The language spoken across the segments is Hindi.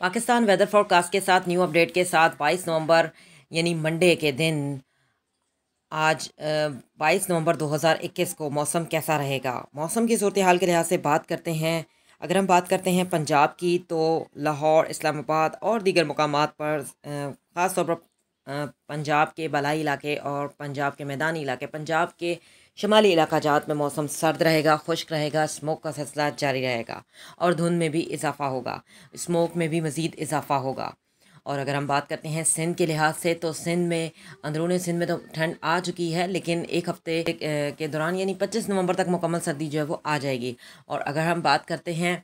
पाकिस्तान वेदर फोरकास्ट के साथ न्यू अपडेट के साथ 22 नवंबर यानी मंडे के दिन आज 22 नवंबर 2021 को मौसम कैसा रहेगा मौसम की सूरत हाल के लिहाज से बात करते हैं अगर हम बात करते हैं पंजाब की तो लाहौर इस्लामाबाद और दीगर मकाम पर ख़ास तौर पर पंजाब के बलाई इलाके और पंजाब के मैदानी इलाके पंजाब के शुमाली इलाका जात में मौसम सर्द रहेगा खुश्क रहेगा स्मोक का सिलसिला जारी रहेगा और धुंध में भी इजाफा होगा स्मोक में भी मज़ीद इजाफा होगा और अगर हम बात करते हैं सिंध के लिहाज से तो सिंध में अंदरूनी सिंध में तो ठंड आ चुकी है लेकिन एक हफ़्ते के दौरान यानी पच्चीस नवंबर तक मुकम्मल सर्दी जो है वो आ जाएगी और अगर हम बात करते हैं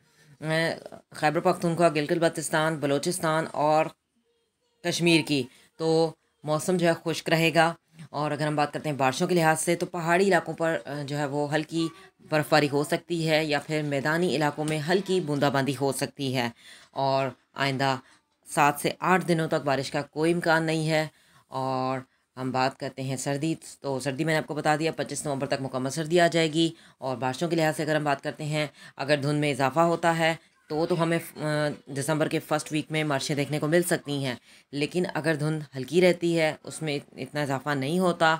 खैबर पख्तूनख्वा गिलगित बल्तिस्तान बलोचिस्तान और कश्मीर की तो मौसम जो है खुश्क रहेगा और अगर हम बात करते हैं बारिशों के लिहाज से तो पहाड़ी इलाकों पर जो है वो हल्की बर्फ़बारी हो सकती है या फिर मैदानी इलाकों में हल्की बूंदाबांदी हो सकती है और आइंदा सात से आठ दिनों तक बारिश का कोई इम्कान नहीं है और हम बात करते हैं सर्दी तो सर्दी मैंने आपको बता दिया पच्चीस नवंबर तक मुकम्मल सर्दी आ जाएगी और बारिशों के लिहाज से अगर हम बात करते हैं अगर धुंध में इजाफ़ा होता है तो वो तो हमें दिसंबर के फर्स्ट वीक में बारिशें देखने को मिल सकती हैं लेकिन अगर धुंध हल्की रहती है उसमें इतना इजाफा नहीं होता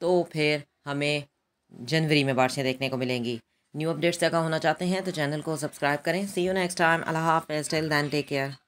तो फिर हमें जनवरी में बारिशें देखने को मिलेंगी न्यू अपडेट्स तक होना चाहते हैं तो चैनल को सब्सक्राइब करें see you next time Allah हाफ़ टेल दैन टेक केयर